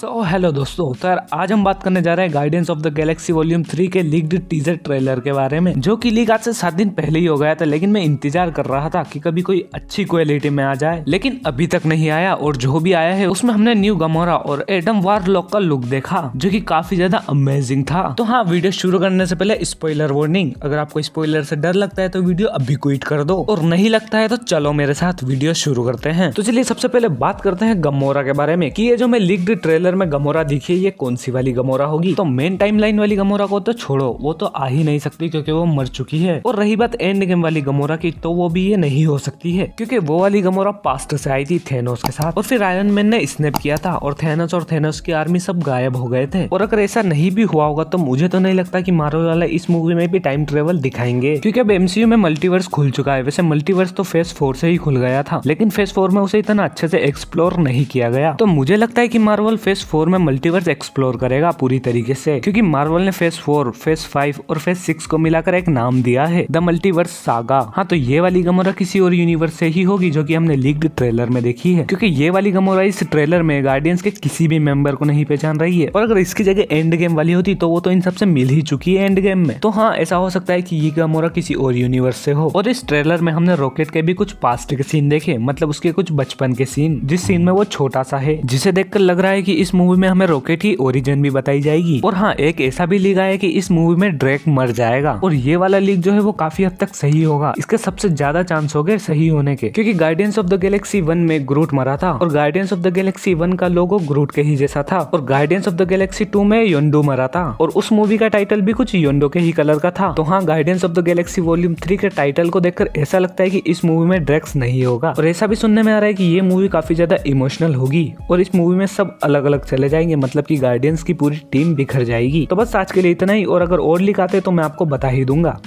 so hello oh, दोस्तों तो यार आज हम बात करने जा रहे हैं Guardians of the Galaxy volume three के लीक्ड टीजर ट्रेलर के बारे में जो कि लीग आज से सात दिन पहले ही हो गया था लेकिन मैं इंतजार कर रहा था कि कभी कोई अच्छी क्वालिटी में आ जाए लेकिन अभी तक नहीं आया और जो भी आया है उसमें हमने न्यू गमोरा और एडम वार का लुक देखा जो की काफी ज्यादा अमेजिंग था तो हाँ वीडियो शुरू करने से पहले स्पॉइलर वार्निंग अगर आपको स्पॉइलर से डर लगता है तो वीडियो अभी क्विट कर दो और नहीं लगता है तो चलो मेरे साथ वीडियो शुरू करते हैं तो चलिए सबसे पहले बात करते हैं गमोरा के बारे में की ये जो मैं लीक्ड ट्रेलर ट्रेलर में गमोरा दिखी ये कौन सी वाली गमोरा होगी तो मेन टाइमलाइन वाली गमोरा को तो छोड़ो वो तो आ ही नहीं सकती क्योंकि वो मर चुकी है और रही बात एंड गेम वाली गमोरा की तो वो भी ये नहीं हो सकती है क्योंकि वो वाली गमोरा पास्ट से आई थी थेनोस के साथ और फिर आयरन मैन ने स्नेप किया था और थेनोस और थेनोस की आर्मी सब गायब हो गए थे और अगर ऐसा नहीं भी हुआ होगा तो मुझे तो नहीं लगता की मारो वाला इस मूवी में भी टाइम ट्रेवल दिखाएंगे क्यूँकी अब एमसीयू में मल्टीवर्स खुल चुका है वैसे मल्टीवर्स तो फेस फोर से ही खुल गया था लेकिन फेस फोर में उसे इतना अच्छे से एक्सप्लोर नहीं किया गया तो मुझे लगता है की मार्वल फेस फेस फोर में मल्टीवर्स एक्सप्लोर करेगा पूरी तरीके से क्योंकि मार्वल ने फेस फोर फेस फाइव और फेस सिक्स को मिलाकर एक नाम दिया है द मल्टीवर्स सागा हाँ तो ये वाली गमोरा किसी और यूनिवर्स से ही होगी जो की हमने लीग ट्रेलर में देखी है क्योंकि ये वाली गमोरा इस ट्रेलर में गार्डियंस के किसी भी मेंबर को नहीं पहचान रही है और अगर इसकी जगह एंड गेम वाली होती तो वो तो इन सबसे मिल ही चुकी है एंड गेम में तो हाँ ऐसा हो सकता है की ये गमोरा किसी और यूनिवर्स से हो और इस ट्रेलर में हमने रॉकेट के भी कुछ पास्ट के सीन देखे मतलब उसके कुछ बचपन के सीन जिस सीन में वो छोटा सा है जिसे देखकर लग रहा है कि इस मूवी में हमें रॉकेट की ओरिजिन भी बताई जाएगी और हाँ एक ऐसा भी लीग आया की इस मूवी में ड्रैक मर जाएगा और ये वाला लीग जो है वो काफी हद तक सही होगा इसके सबसे ज्यादा चांस हो गए सही होने के क्योंकि Guardians of the Galaxy one में ग्रूट मरा था और Guardians of the Galaxy one का लोगो ग्रूट के ही जैसा था और Guardians of the Galaxy two में योंडो मरा था और उस मूवी का टाइटल भी कुछ योंडो के ही कलर का था तो हाँ Guardians of the Galaxy volume three के टाइटल को देखकर ऐसा लगता है की इस मूवी में ड्रैक्स नहीं होगा और ऐसा भी सुनने में आ रहा है की ये मूवी काफी ज्यादा इमोशनल होगी और इस मूवी में सब अलग अलग चले जाएंगे मतलब कि गार्डियंस की पूरी टीम बिखर जाएगी तो बस आज के लिए इतना ही और अगर और लिख आते तो मैं आपको बता ही दूंगा